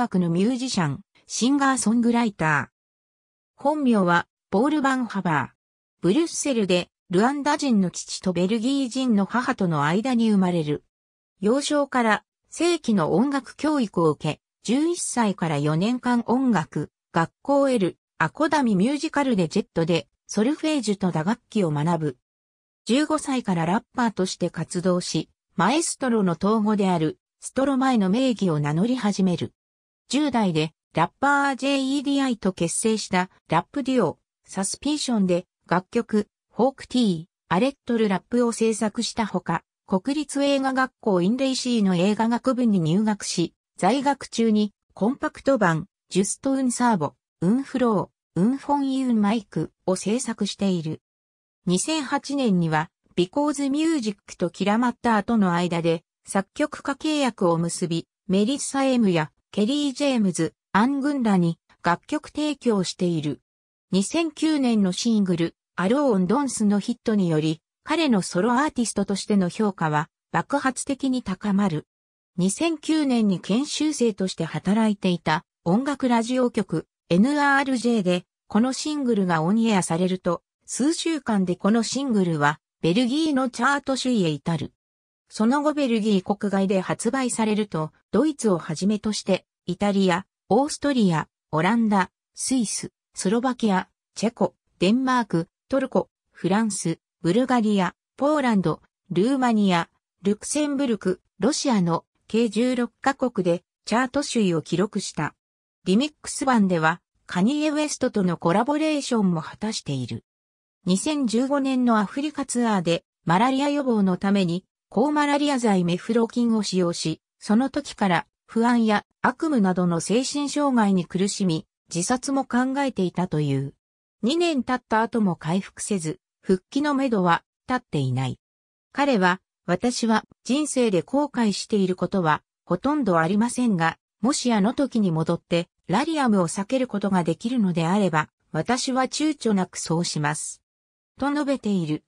楽のミュージシャン、シンガーソングライター。本名は、ポール・バンハバー。ブリュッセルで、ルアンダ人の父とベルギー人の母との間に生まれる。幼少から正規の音楽教育を受け、11歳から4年間音楽、学校得る、アコダミミュージカルでジェットで、ソルフェージュと打楽器を学ぶ。15歳からラッパーとして活動し、マエストロの統合である、ストロ前の名義を名乗り始める。10代でラッパー JEDI と結成したラップデュオ、サスピーションで楽曲、ホークティー、アレットルラップを制作したほか、国立映画学校インレイシーの映画学部に入学し、在学中にコンパクト版、ジュスト・ウン・サーボ、ウン・フロー、ウン・フォン・ユン・マイクを制作している。2008年には、ビコーズ・ミュージックとキラマッターとの間で作曲家契約を結び、メリッサ・エムやケリー・ジェームズ、アン・グンラに楽曲提供している。2009年のシングル、アローン・ドンスのヒットにより、彼のソロアーティストとしての評価は爆発的に高まる。2009年に研修生として働いていた音楽ラジオ局 NRJ でこのシングルがオンエアされると数週間でこのシングルはベルギーのチャート首位へ至る。その後ベルギー国外で発売されるとドイツをはじめとしてイタリア、オーストリア、オランダ、スイス、スロバキア、チェコ、デンマーク、トルコ、フランス、ブルガリア、ポーランド、ルーマニア、ルクセンブルク、ロシアの計16カ国でチャート首位を記録した。リミックス版ではカニエ・ウエストとのコラボレーションも果たしている。2015年のアフリカツアーでマラリア予防のために高マラリア剤メフロキンを使用し、その時から不安や悪夢などの精神障害に苦しみ、自殺も考えていたという。2年経った後も回復せず、復帰のめどは立っていない。彼は、私は人生で後悔していることはほとんどありませんが、もしあの時に戻ってラリアムを避けることができるのであれば、私は躊躇なくそうします。と述べている。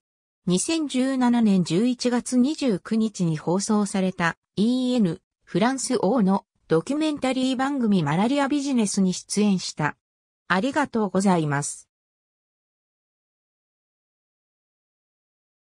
2017年11月29日に放送された EN フランス王のドキュメンタリー番組マラリアビジネスに出演した。ありがとうございます。